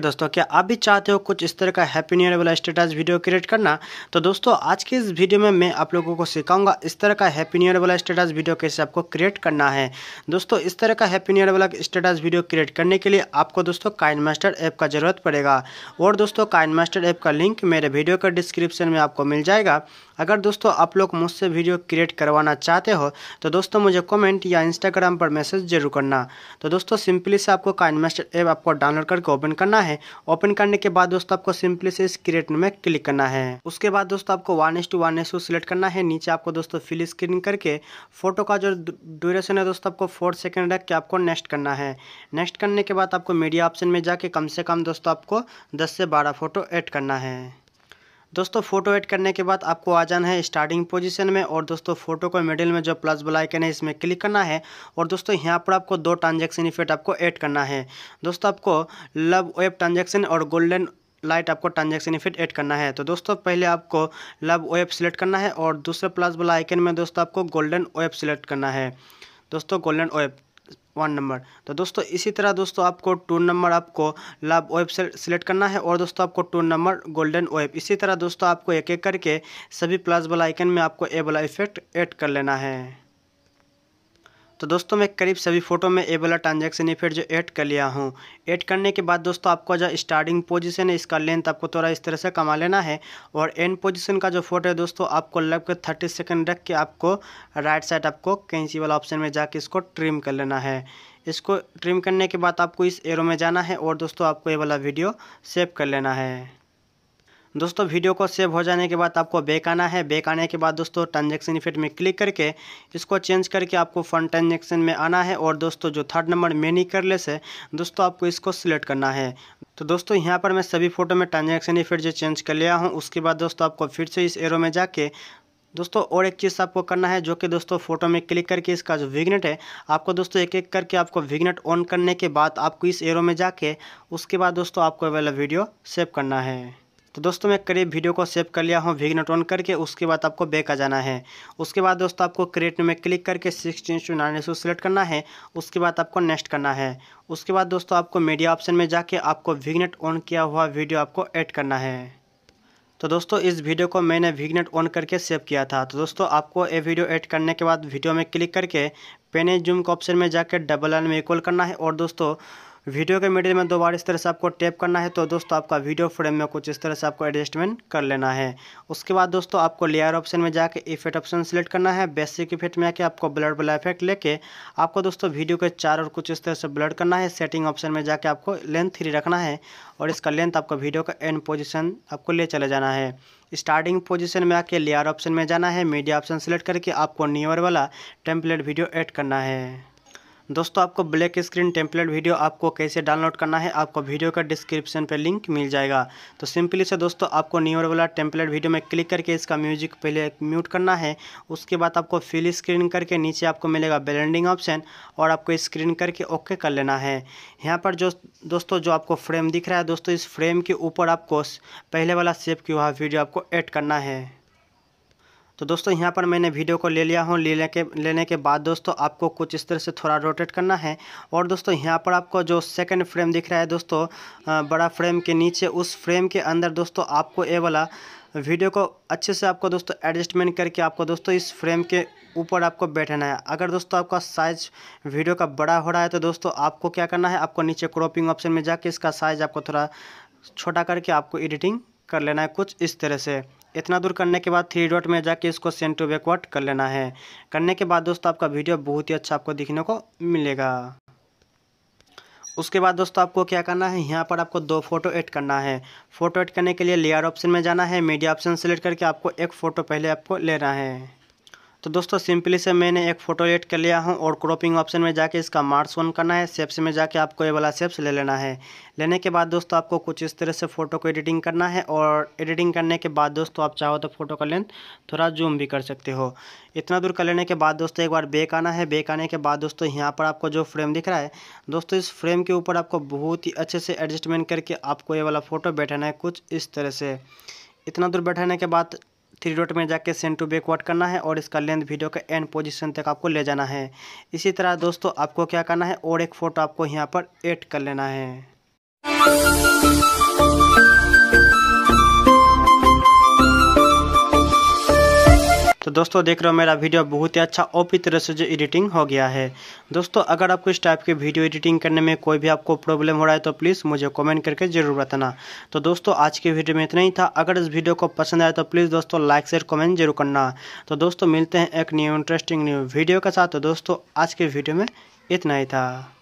दोस्तों क्या आप भी चाहते हो कुछ इस तरह का हैप्पी न्यू ईयर वाला स्टेटस वीडियो क्रिएट करना तो दोस्तों आज के इस वीडियो में मैं आप लोगों को सिखाऊंगा इस तरह का हैप्पी न्यू ईयर वाला स्टेटस वीडियो कैसे आपको क्रिएट करना है दोस्तों इस तरह का हैप्पी न्यू ईयर वाला स्टेटस वीडियो क्रिएट करने के लिए आपको दोस्तों काइन मास्टर ऐप का जरूरत पड़ेगा और दोस्तों काइन मास्टर ऐप का लिंक मेरे वीडियो का डिस्क्रिप्शन में आपको मिल जाएगा अगर दोस्तों आप लोग मुझसे वीडियो क्रिएट करवाना चाहते हो तो दोस्तों मुझे कमेंट या इंस्टाग्राम पर मैसेज जरूर करना तो दोस्तों सिंपली से आपको काइन मास्टर ऐप आपको डाउनलोड करके ओपन करना है है ओपन करने के बाद दोस्तों आपको सिंपली से इस क्रिएट में क्लिक करना है उसके बाद दोस्तों आपको one is to one is to select करना है नीचे आपको दोस्तों फिल स्क्रीन करके फोटो का जो ड्यूरेशन है दोस्तों आपको फोर सेकेंड रख के आपको नेक्स्ट करना है नेक्स्ट करने के बाद आपको मीडिया ऑप्शन में जाके कम से कम दोस्तों आपको दस से बारह फोटो एड करना है दोस्तों फोटो एड करने के बाद आपको आ जाना है स्टार्टिंग पोजीशन में और दोस्तों फोटो को मिडिल में जो प्लस वाला आइकन है इसमें क्लिक करना है और दोस्तों यहाँ पर आपको दो ट्रांजेक्शन इफेक्ट आपको ऐड करना है दोस्तों आपको लव वेब ट्रांजेक्शन और गोल्डन लाइट आपको ट्रांजेक्शन इफेक्ट ऐड करना है तो दोस्तों पहले आपको लव वेब सेलेक्ट करना है और दूसरे प्लस वाला आइकन में दोस्तों आपको गोल्डन वेब सेलेक्ट करना है दोस्तों गोल्डन वेब वन नंबर तो दोस्तों इसी तरह दोस्तों आपको टू नंबर आपको लव वेब सेलेक्ट करना है और दोस्तों आपको टू नंबर गोल्डन वेब इसी तरह दोस्तों आपको एक एक करके सभी प्लस वाला आइकन में आपको ए वाला इफेक्ट ऐड कर लेना है तो दोस्तों मैं करीब सभी फ़ोटो में ए वाला ट्रांजेक्शन इफेक्ट जो ऐड कर लिया हूँ ऐड करने के बाद दोस्तों आपको जो स्टार्टिंग पोजीशन है इसका लेंथ आपको थोड़ा इस तरह से कमा लेना है और एंड पोजीशन का जो फोटो है दोस्तों आपको लग कर थर्टी सेकेंड रख के आपको राइट साइड आपको कैंसी वाला ऑप्शन में जाके इसको ट्रिम कर लेना है इसको ट्रिम करने के बाद आपको इस एरो में जाना है और दोस्तों आपको ये वाला वीडियो सेव कर लेना है दोस्तों वीडियो को सेव हो जाने के बाद आपको बैक आना है बैक आने के बाद दोस्तों ट्रांजेक्शन इफेक्ट में क्लिक करके इसको चेंज करके आपको फंड ट्रांजेक्शन में आना है और दोस्तों जो थर्ड नंबर मेनी करलेस है दोस्तों आपको इसको सिलेक्ट करना है तो दोस्तों यहाँ पर मैं सभी फोटो में ट्रांजेक्शन इफेक्ट जो चेंज कर लिया हूँ उसके बाद दोस्तों आपको फिर से इस एरो में जाके दोस्तों और एक चीज़ आपको करना है जो कि दोस्तों फोटो में क्लिक करके इसका जो विग्नेट है आपको दोस्तों एक एक करके आपको विग्नेट ऑन करने के बाद आपको इस एरो में जाके उसके बाद दोस्तों आपको वाला वीडियो सेव करना है तो दोस्तों मैं करीब वीडियो को सेव कर लिया हूँ नोट ऑन करके उसके बाद आपको बैक आ जाना है उसके बाद दोस्तों आपको क्रिएट में क्लिक करके सिक्सटीन टू नाइन सौ सेलेक्ट करना है उसके बाद आपको नेक्स्ट करना है उसके बाद दोस्तों आपको मीडिया ऑप्शन में जाके आपको विघ्नट ऑन किया हुआ वीडियो आपको ऐड करना है तो दोस्तों इस वीडियो को मैंने विग्नेट ऑन करके सेव किया था तो दोस्तों आपको ये वीडियो ऐड करने के बाद वीडियो में क्लिक करके पेने जूम के ऑप्शन में जाकर डबल एन में इक्वल करना है और दोस्तों वीडियो के मिडिल में दो बार इस तरह से आपको टैप करना है तो दोस्तों आपका वीडियो फ्रेम में कुछ इस तरह से आपको एडजस्टमेंट कर लेना है उसके बाद दोस्तों आपको लेयर ऑप्शन में जाके इफेक्ट ऑप्शन सेलेक्ट करना है बेसिक इफेक्ट में आके आपको ब्लड वाला इफेक्ट लेके आपको दोस्तों वीडियो के चार और कुछ इस तरह से ब्लड करना है सेटिंग ऑप्शन में जाके आपको लेंथ थ्री रखना है और इसका लेंथ आपको वीडियो का एंड पोजिशन आपको ले चले जाना है स्टार्टिंग पोजीशन में आके लेयर ऑप्शन में जाना है मीडिया ऑप्शन सेलेक्ट करके आपको न्यूअर वाला टेम्पलेट वीडियो ऐड करना है दोस्तों आपको ब्लैक स्क्रीन टेम्पलेट वीडियो आपको कैसे डाउनलोड करना है आपको वीडियो का डिस्क्रिप्शन पर लिंक मिल जाएगा तो सिंपली से दोस्तों आपको न्यूर वाला टेम्पलेट वीडियो में क्लिक करके इसका म्यूजिक पहले म्यूट करना है उसके बाद आपको फिल स्क्रीन करके नीचे आपको मिलेगा ब्लेंडिंग ऑप्शन और आपको स्क्रीन करके ओके कर लेना है यहाँ पर जो दोस्तों जो आपको फ्रेम दिख रहा है दोस्तों इस फ्रेम के ऊपर आपको पहले वाला सेप की वहाँ वीडियो आपको ऐड करना है तो दोस्तों यहाँ पर मैंने वीडियो को ले लिया हूँ लेने के लेने के बाद दोस्तों आपको कुछ इस तरह से थोड़ा रोटेट करना है और दोस्तों यहाँ पर आपको जो सेकंड फ्रेम दिख रहा है दोस्तों बड़ा फ्रेम के नीचे उस फ्रेम के अंदर दोस्तों आपको ए वाला वीडियो को अच्छे से आपको दोस्तों एडजस्टमेंट करके आपको दोस्तों इस फ्रेम के ऊपर आपको बैठना है अगर दोस्तों आपका साइज वीडियो का बड़ा हो रहा है तो दोस्तों आपको क्या करना है आपको नीचे क्रॉपिंग ऑप्शन में जाके इसका साइज आपको थोड़ा छोटा करके आपको एडिटिंग कर लेना है कुछ इस तरह से इतना दूर करने के बाद थ्री डॉट में जाके इसको सेंड टू बैकवर्ड कर लेना है करने के बाद दोस्तों आपका वीडियो बहुत ही अच्छा आपको दिखने को मिलेगा उसके बाद दोस्तों आपको क्या करना है यहाँ पर आपको दो फोटो ऐड करना है फोटो ऐड करने के लिए लेयर ऑप्शन में जाना है मीडिया ऑप्शन सेलेक्ट करके आपको एक फ़ोटो पहले आपको लेना है तो दोस्तों सिंपली से मैंने एक फोटो एड कर लिया हूँ और क्रॉपिंग ऑप्शन में जाके इसका मार्क्स ऑन करना है सेप्स में जाके आपको ये वाला सेप्स ले लेना है लेने के बाद दोस्तों आपको कुछ इस तरह से फ़ोटो को एडिटिंग करना है और एडिटिंग करने के बाद दोस्तों आप चाहो तो फ़ोटो का लेंथ थोड़ा जूम भी कर सकते हो इतना दूर कर लेने के बाद दोस्तों एक बार बेक आना है बेक आने के बाद दोस्तों यहाँ पर आपको जो फ्रेम दिख रहा है दोस्तों इस फ्रेम के ऊपर आपको बहुत ही अच्छे से एडजस्टमेंट करके आपको ये वाला फ़ोटो बैठाना है कुछ इस तरह से इतना दूर बैठाने के बाद थ्री डॉट में जाके सेंड टू बैकवर्ड करना है और इसका लेंथ वीडियो के एंड पोजीशन तक आपको ले जाना है इसी तरह दोस्तों आपको क्या करना है और एक फ़ोटो आपको यहाँ पर एड कर लेना है तो दोस्तों देख रहे हो मेरा वीडियो बहुत ही अच्छा ओपी तरह से जो एडिटिंग हो गया है दोस्तों अगर आपको इस टाइप के वीडियो एडिटिंग करने में कोई भी आपको प्रॉब्लम हो रहा है तो प्लीज़ मुझे कमेंट करके ज़रूर बताना तो दोस्तों आज के वीडियो में इतना ही था अगर इस वीडियो को पसंद आया तो प्लीज़ दोस्तों लाइक शेयर कॉमेंट जरूर करना तो दोस्तों मिलते हैं एक न्यू इंटरेस्टिंग न्यू वीडियो के साथ तो दोस्तों आज के वीडियो में इतना ही था